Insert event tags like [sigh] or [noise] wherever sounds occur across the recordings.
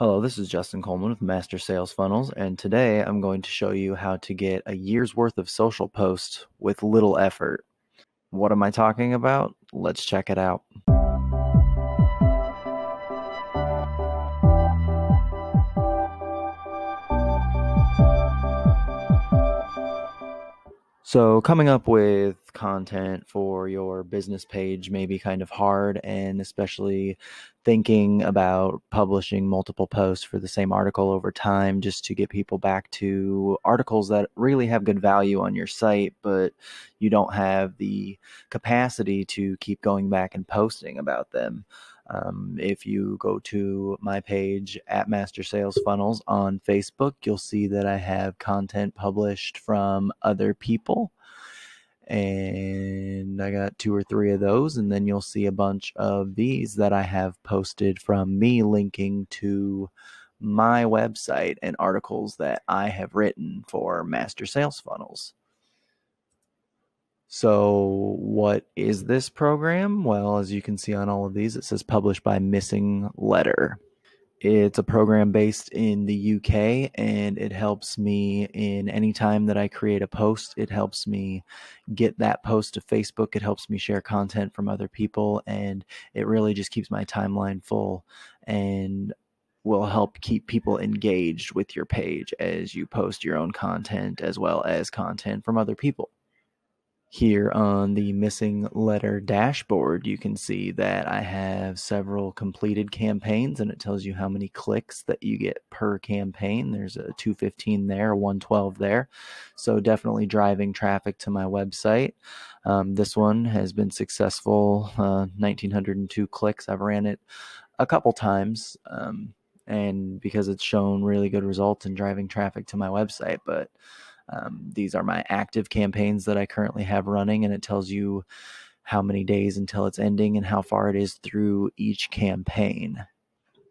Hello, this is Justin Coleman with Master Sales Funnels, and today I'm going to show you how to get a year's worth of social posts with little effort. What am I talking about? Let's check it out. So, coming up with content for your business page may be kind of hard, and especially thinking about publishing multiple posts for the same article over time just to get people back to articles that really have good value on your site, but you don't have the capacity to keep going back and posting about them. Um, if you go to my page at Master Sales Funnels on Facebook, you'll see that I have content published from other people. And I got two or three of those. And then you'll see a bunch of these that I have posted from me linking to my website and articles that I have written for Master Sales Funnels. So, what is this program? Well, as you can see on all of these, it says published by Missing Letter. It's a program based in the UK and it helps me in any time that I create a post. It helps me get that post to Facebook. It helps me share content from other people and it really just keeps my timeline full and will help keep people engaged with your page as you post your own content as well as content from other people here on the missing letter dashboard, you can see that I have several completed campaigns and it tells you how many clicks that you get per campaign. There's a 215 there, a 112 there. So definitely driving traffic to my website. Um, this one has been successful, uh, 1902 clicks. I've ran it a couple times. Um, and because it's shown really good results in driving traffic to my website, but um, these are my active campaigns that I currently have running, and it tells you how many days until it's ending and how far it is through each campaign.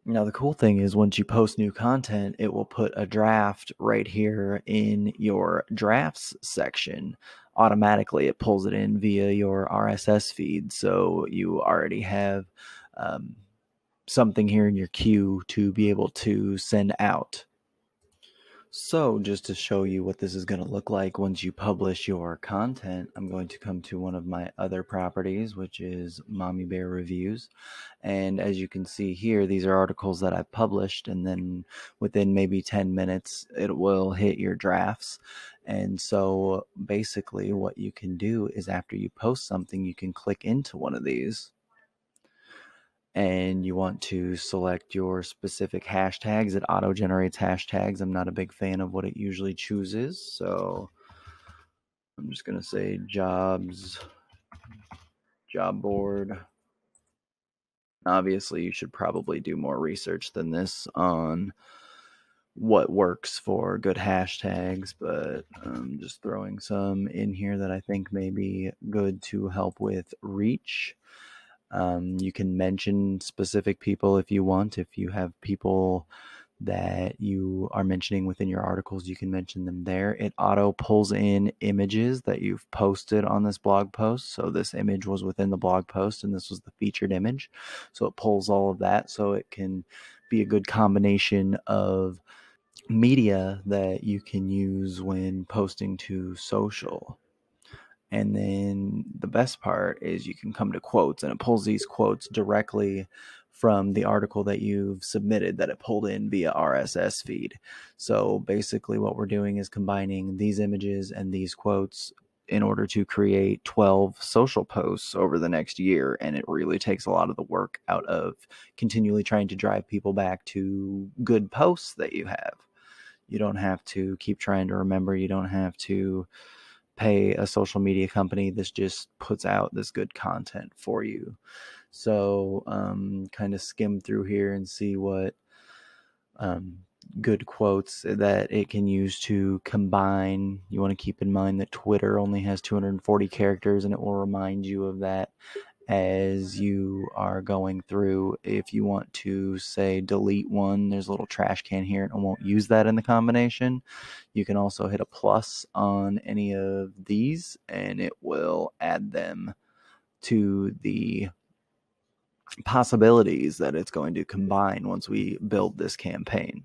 Now, the cool thing is, once you post new content, it will put a draft right here in your drafts section. Automatically, it pulls it in via your RSS feed. So you already have um, something here in your queue to be able to send out. So just to show you what this is going to look like once you publish your content, I'm going to come to one of my other properties, which is Mommy Bear Reviews. And as you can see here, these are articles that I've published. And then within maybe 10 minutes, it will hit your drafts. And so basically what you can do is after you post something, you can click into one of these and you want to select your specific hashtags. It auto generates hashtags. I'm not a big fan of what it usually chooses. So I'm just going to say jobs, job board. Obviously, you should probably do more research than this on what works for good hashtags, but I'm just throwing some in here that I think may be good to help with reach. Um, you can mention specific people if you want. If you have people that you are mentioning within your articles, you can mention them there. It auto pulls in images that you've posted on this blog post. So this image was within the blog post and this was the featured image. So it pulls all of that so it can be a good combination of media that you can use when posting to social. And then the best part is you can come to quotes and it pulls these quotes directly from the article that you've submitted that it pulled in via RSS feed. So basically, what we're doing is combining these images and these quotes in order to create 12 social posts over the next year. And it really takes a lot of the work out of continually trying to drive people back to good posts that you have. You don't have to keep trying to remember, you don't have to pay a social media company that just puts out this good content for you. So, um, kind of skim through here and see what um, good quotes that it can use to combine. You want to keep in mind that Twitter only has 240 characters and it will remind you of that as you are going through. If you want to say delete one, there's a little trash can here and I won't use that in the combination. You can also hit a plus on any of these and it will add them to the possibilities that it's going to combine once we build this campaign.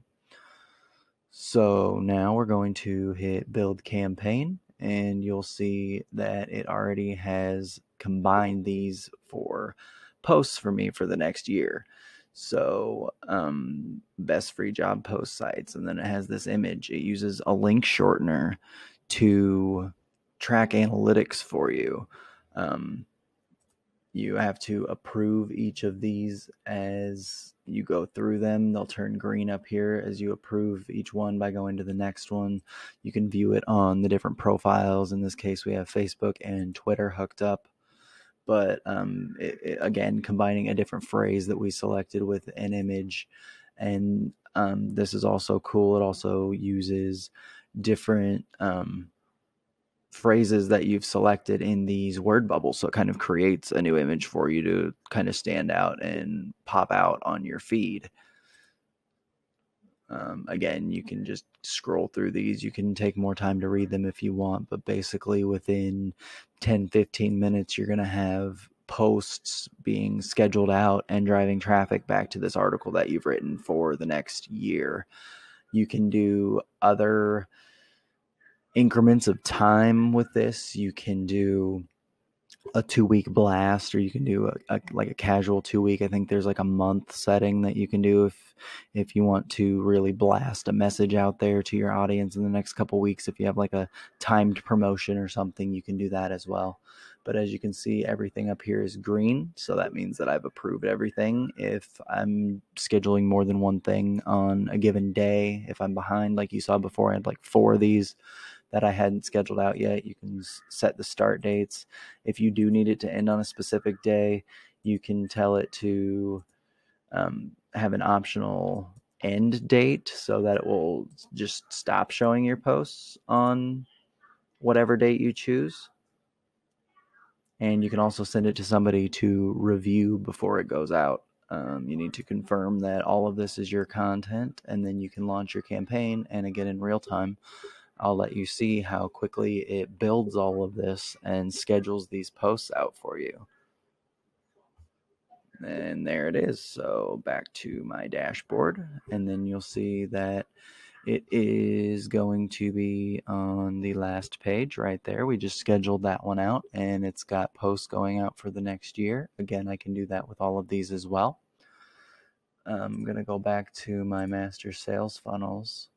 So now we're going to hit build campaign and you'll see that it already has combine these for posts for me for the next year. So, um, best free job post sites. And then it has this image. It uses a link shortener to track analytics for you. Um, you have to approve each of these as you go through them. They'll turn green up here as you approve each one by going to the next one. You can view it on the different profiles. In this case, we have Facebook and Twitter hooked up but um, it, it, again, combining a different phrase that we selected with an image. And um, this is also cool. It also uses different um, phrases that you've selected in these word bubbles. So it kind of creates a new image for you to kind of stand out and pop out on your feed. Um, again, you can just scroll through these. You can take more time to read them if you want, but basically within 10, 15 minutes, you're going to have posts being scheduled out and driving traffic back to this article that you've written for the next year. You can do other increments of time with this. You can do a two week blast or you can do a, a, like a casual two week i think there's like a month setting that you can do if if you want to really blast a message out there to your audience in the next couple weeks if you have like a timed promotion or something you can do that as well but as you can see everything up here is green so that means that i've approved everything if i'm scheduling more than one thing on a given day if i'm behind like you saw before i had like four of these that I hadn't scheduled out yet. You can set the start dates. If you do need it to end on a specific day, you can tell it to um, have an optional end date so that it will just stop showing your posts on whatever date you choose. And you can also send it to somebody to review before it goes out. Um, you need to confirm that all of this is your content, and then you can launch your campaign and again in real time I'll let you see how quickly it builds all of this and schedules these posts out for you. And there it is. So back to my dashboard, and then you'll see that it is going to be on the last page right there. We just scheduled that one out, and it's got posts going out for the next year. Again, I can do that with all of these as well. I'm going to go back to my master sales funnels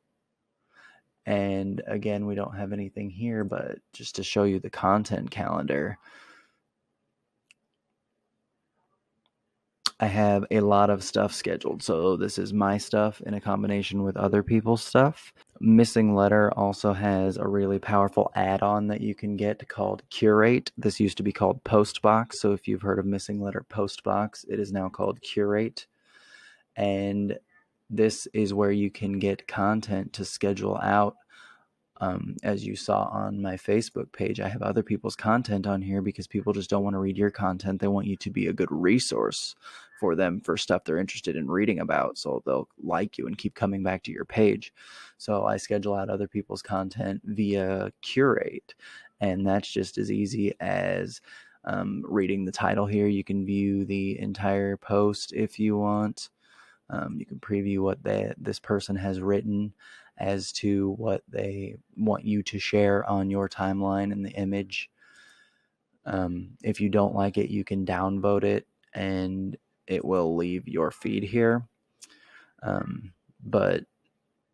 and again, we don't have anything here, but just to show you the content calendar, I have a lot of stuff scheduled. So this is my stuff in a combination with other people's stuff. Missing Letter also has a really powerful add on that you can get called Curate. This used to be called Postbox. So if you've heard of Missing Letter Postbox, it is now called Curate. And this is where you can get content to schedule out. Um, as you saw on my Facebook page, I have other people's content on here because people just don't want to read your content. They want you to be a good resource for them for stuff they're interested in reading about. So they'll like you and keep coming back to your page. So I schedule out other people's content via Curate. And that's just as easy as um, reading the title here. You can view the entire post if you want. Um, you can preview what they, this person has written as to what they want you to share on your timeline and the image. Um, if you don't like it, you can downvote it and it will leave your feed here. Um, but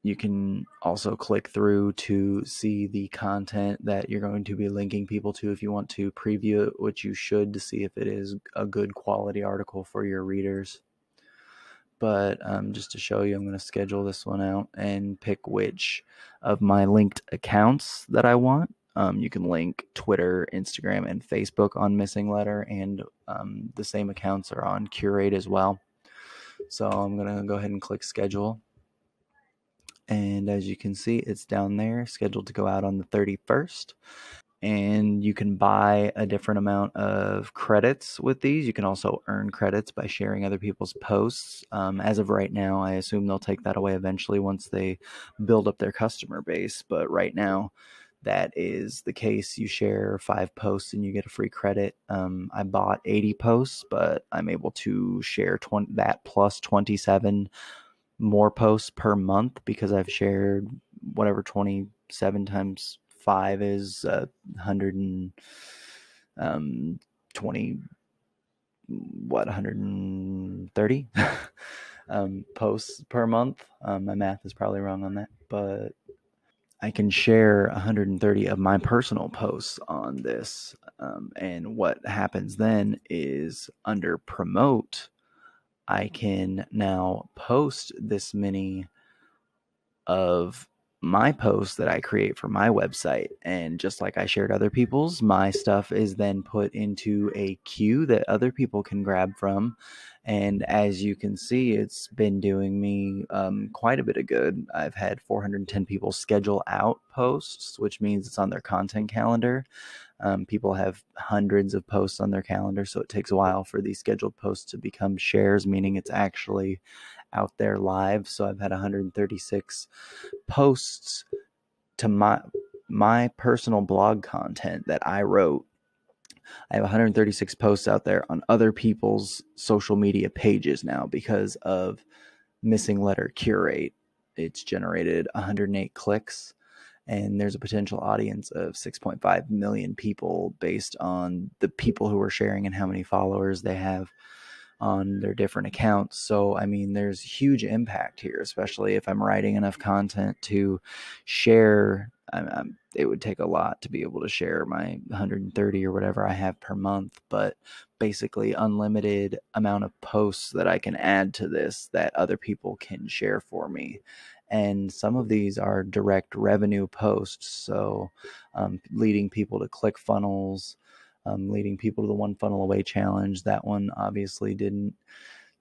you can also click through to see the content that you're going to be linking people to if you want to preview it, which you should to see if it is a good quality article for your readers but um, just to show you, I'm going to schedule this one out and pick which of my linked accounts that I want. Um, you can link Twitter, Instagram, and Facebook on Missing Letter, and um, the same accounts are on Curate as well. So I'm going to go ahead and click Schedule. And as you can see, it's down there, scheduled to go out on the 31st and you can buy a different amount of credits with these. You can also earn credits by sharing other people's posts. Um, as of right now, I assume they'll take that away eventually once they build up their customer base. But right now, that is the case. You share five posts and you get a free credit. Um, I bought 80 posts, but I'm able to share 20, that plus 27 more posts per month because I've shared whatever 27 times five is uh, 120 um, mm, what 130 [laughs] um, posts per month um, my math is probably wrong on that but i can share 130 of my personal posts on this um, and what happens then is under promote i can now post this many of my posts that I create for my website. And just like I shared other people's, my stuff is then put into a queue that other people can grab from. And as you can see, it's been doing me um, quite a bit of good. I've had 410 people schedule out posts, which means it's on their content calendar. Um, people have hundreds of posts on their calendar, so it takes a while for these scheduled posts to become shares, meaning it's actually out there live. So I've had 136 posts to my my personal blog content that I wrote. I have 136 posts out there on other people's social media pages now because of missing letter curate. It's generated 108 clicks and there's a potential audience of 6.5 million people based on the people who are sharing and how many followers they have on their different accounts. So, I mean, there's huge impact here, especially if I'm writing enough content to share. I'm, I'm, it would take a lot to be able to share my 130 or whatever I have per month, but basically unlimited amount of posts that I can add to this that other people can share for me. And some of these are direct revenue posts, so um, leading people to click funnels um, leading people to the one funnel away challenge. That one obviously didn't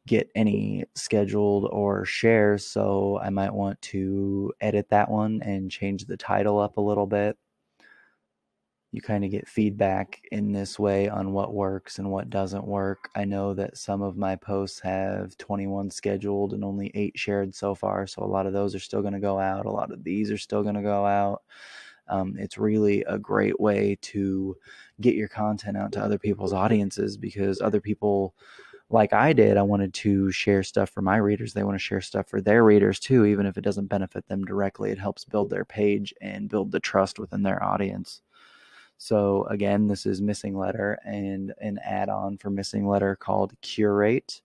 get any scheduled or shares, so I might want to edit that one and change the title up a little bit. You kind of get feedback in this way on what works and what doesn't work. I know that some of my posts have 21 scheduled and only eight shared so far, so a lot of those are still going to go out. A lot of these are still going to go out. Um, it's really a great way to get your content out to other people's audiences because other people like I did, I wanted to share stuff for my readers. They want to share stuff for their readers too, even if it doesn't benefit them directly. It helps build their page and build the trust within their audience. So, again, this is Missing Letter and an add on for Missing Letter called Curate.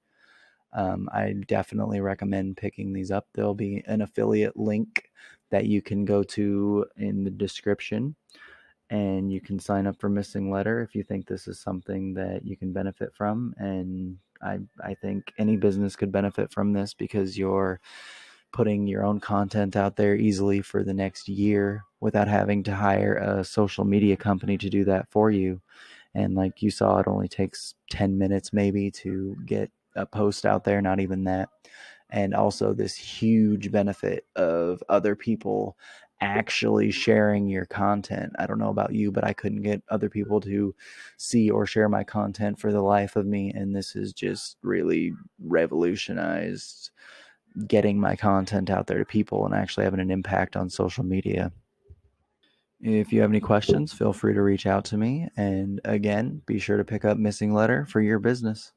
Um, I definitely recommend picking these up. There'll be an affiliate link that you can go to in the description and you can sign up for missing letter if you think this is something that you can benefit from and i i think any business could benefit from this because you're putting your own content out there easily for the next year without having to hire a social media company to do that for you and like you saw it only takes 10 minutes maybe to get a post out there not even that and also this huge benefit of other people actually sharing your content. I don't know about you, but I couldn't get other people to see or share my content for the life of me. And this has just really revolutionized getting my content out there to people and actually having an impact on social media. If you have any questions, feel free to reach out to me. And again, be sure to pick up Missing Letter for your business.